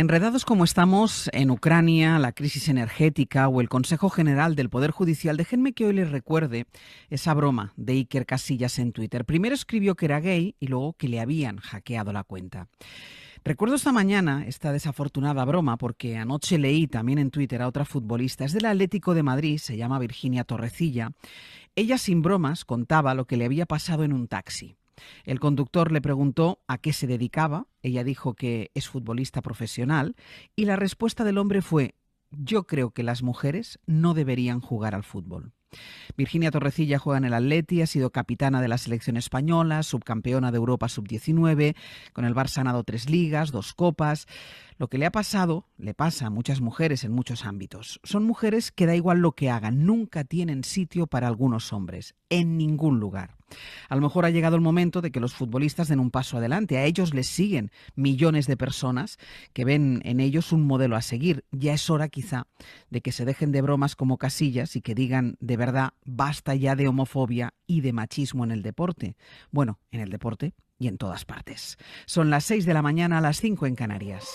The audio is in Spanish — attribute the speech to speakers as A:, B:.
A: Enredados como estamos en Ucrania, la crisis energética o el Consejo General del Poder Judicial, déjenme que hoy les recuerde esa broma de Iker Casillas en Twitter. Primero escribió que era gay y luego que le habían hackeado la cuenta. Recuerdo esta mañana esta desafortunada broma porque anoche leí también en Twitter a otra futbolista, es del Atlético de Madrid, se llama Virginia Torrecilla. Ella sin bromas contaba lo que le había pasado en un taxi. El conductor le preguntó a qué se dedicaba, ella dijo que es futbolista profesional, y la respuesta del hombre fue, yo creo que las mujeres no deberían jugar al fútbol. Virginia Torrecilla juega en el Atleti, ha sido capitana de la selección española, subcampeona de Europa sub-19, con el Barça ha tres ligas, dos copas. Lo que le ha pasado le pasa a muchas mujeres en muchos ámbitos. Son mujeres que da igual lo que hagan, nunca tienen sitio para algunos hombres, en ningún lugar. A lo mejor ha llegado el momento de que los futbolistas den un paso adelante. A ellos les siguen millones de personas que ven en ellos un modelo a seguir. Ya es hora quizá de que se dejen de bromas como casillas y que digan de verdad, basta ya de homofobia y de machismo en el deporte. Bueno, en el deporte y en todas partes. Son las 6 de la mañana a las 5 en Canarias.